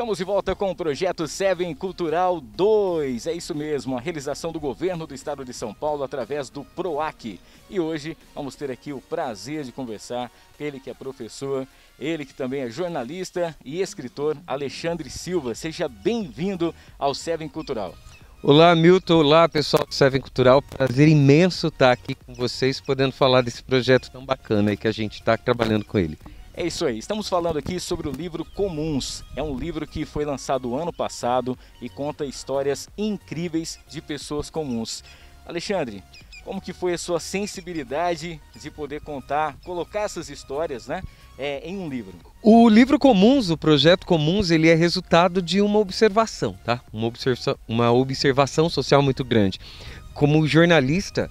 Estamos de volta com o projeto Seven Cultural 2. É isso mesmo, a realização do governo do estado de São Paulo através do PROAC. E hoje vamos ter aqui o prazer de conversar com ele que é professor, ele que também é jornalista e escritor, Alexandre Silva. Seja bem-vindo ao Seven Cultural. Olá, Milton. Olá, pessoal do Seven Cultural. Prazer imenso estar aqui com vocês, podendo falar desse projeto tão bacana aí que a gente está trabalhando com ele. É isso aí, estamos falando aqui sobre o livro Comuns. É um livro que foi lançado ano passado e conta histórias incríveis de pessoas comuns. Alexandre, como que foi a sua sensibilidade de poder contar, colocar essas histórias né, é, em um livro? O livro Comuns, o projeto Comuns, ele é resultado de uma observação, tá? Uma, uma observação social muito grande. Como jornalista,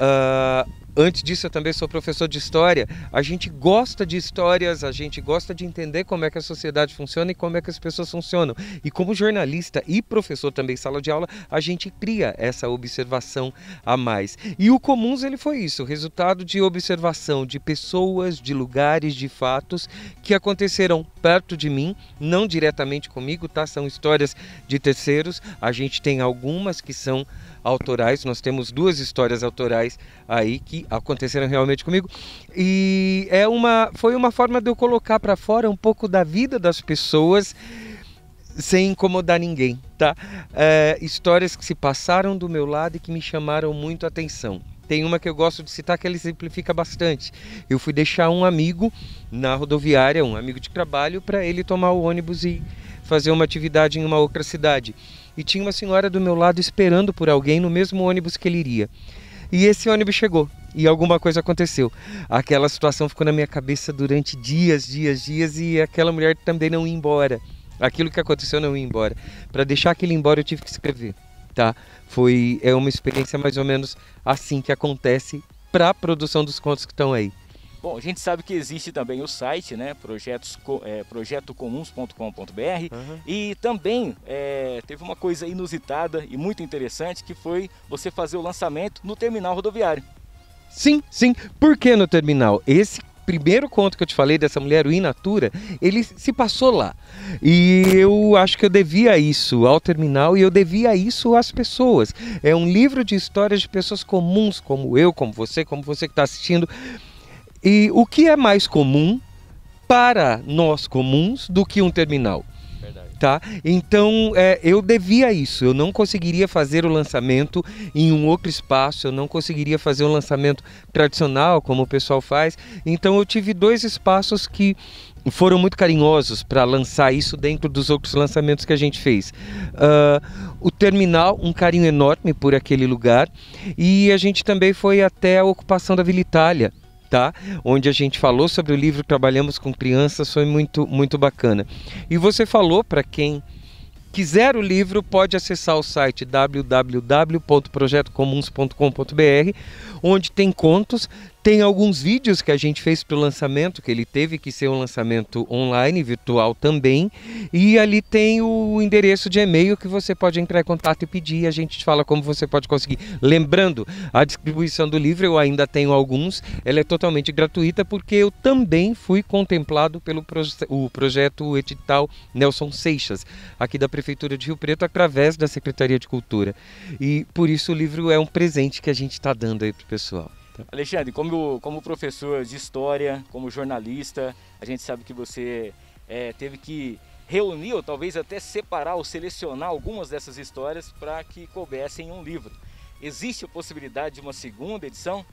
uh Antes disso, eu também sou professor de história. A gente gosta de histórias, a gente gosta de entender como é que a sociedade funciona e como é que as pessoas funcionam. E como jornalista e professor também sala de aula, a gente cria essa observação a mais. E o comuns ele foi isso, resultado de observação de pessoas, de lugares, de fatos que aconteceram perto de mim, não diretamente comigo, tá? São histórias de terceiros. A gente tem algumas que são autorais. Nós temos duas histórias autorais aí que aconteceram realmente comigo. E é uma, foi uma forma de eu colocar para fora um pouco da vida das pessoas sem incomodar ninguém, tá? É, histórias que se passaram do meu lado e que me chamaram muito a atenção. Tem uma que eu gosto de citar que ela simplifica bastante. Eu fui deixar um amigo na rodoviária, um amigo de trabalho, para ele tomar o ônibus e ir fazer uma atividade em uma outra cidade. E tinha uma senhora do meu lado esperando por alguém no mesmo ônibus que ele iria. E esse ônibus chegou e alguma coisa aconteceu. Aquela situação ficou na minha cabeça durante dias, dias, dias e aquela mulher também não ia embora. Aquilo que aconteceu não ia embora. Para deixar aquele embora eu tive que escrever, tá? Foi é uma experiência mais ou menos assim que acontece para a produção dos contos que estão aí. Bom, a gente sabe que existe também o site, né? Projetos, é, projetocomuns.com.br uhum. e também é, teve uma coisa inusitada e muito interessante que foi você fazer o lançamento no terminal rodoviário. Sim, sim. Por que no terminal? Esse primeiro conto que eu te falei dessa mulher, o Inatura, ele se passou lá. E eu acho que eu devia isso ao terminal e eu devia isso às pessoas. É um livro de histórias de pessoas comuns, como eu, como você, como você que está assistindo e o que é mais comum para nós comuns do que um terminal? tá? Então é, eu devia isso, eu não conseguiria fazer o lançamento em um outro espaço, eu não conseguiria fazer um lançamento tradicional como o pessoal faz. Então eu tive dois espaços que foram muito carinhosos para lançar isso dentro dos outros lançamentos que a gente fez. Uh, o terminal, um carinho enorme por aquele lugar, e a gente também foi até a ocupação da Vila Itália tá? Onde a gente falou sobre o livro Trabalhamos com Crianças, foi muito, muito bacana. E você falou para quem quiser o livro, pode acessar o site www.projetocomuns.com.br, onde tem contos, tem alguns vídeos que a gente fez para o lançamento, que ele teve que ser um lançamento online, virtual também. E ali tem o endereço de e-mail que você pode entrar em contato e pedir. E a gente te fala como você pode conseguir. Lembrando, a distribuição do livro, eu ainda tenho alguns, ela é totalmente gratuita, porque eu também fui contemplado pelo proje o projeto edital Nelson Seixas, aqui da Prefeitura de Rio Preto, através da Secretaria de Cultura. E por isso o livro é um presente que a gente está dando aí para o pessoal. Tá. Alexandre, como, como professor de história, como jornalista, a gente sabe que você é, teve que reunir ou talvez até separar ou selecionar algumas dessas histórias para que coubessem em um livro. Existe a possibilidade de uma segunda edição?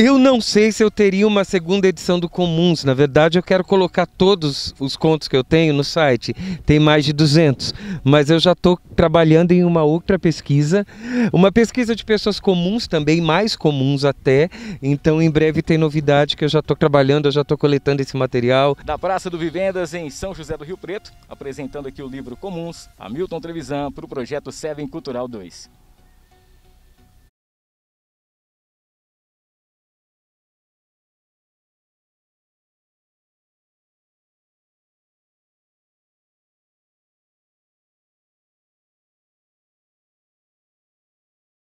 Eu não sei se eu teria uma segunda edição do Comuns. Na verdade, eu quero colocar todos os contos que eu tenho no site. Tem mais de 200. Mas eu já estou trabalhando em uma outra pesquisa. Uma pesquisa de pessoas comuns também, mais comuns até. Então, em breve tem novidade que eu já estou trabalhando, eu já estou coletando esse material. Da Praça do Vivendas, em São José do Rio Preto, apresentando aqui o livro Comuns, Hamilton Trevisan, para o projeto Seven Cultural 2.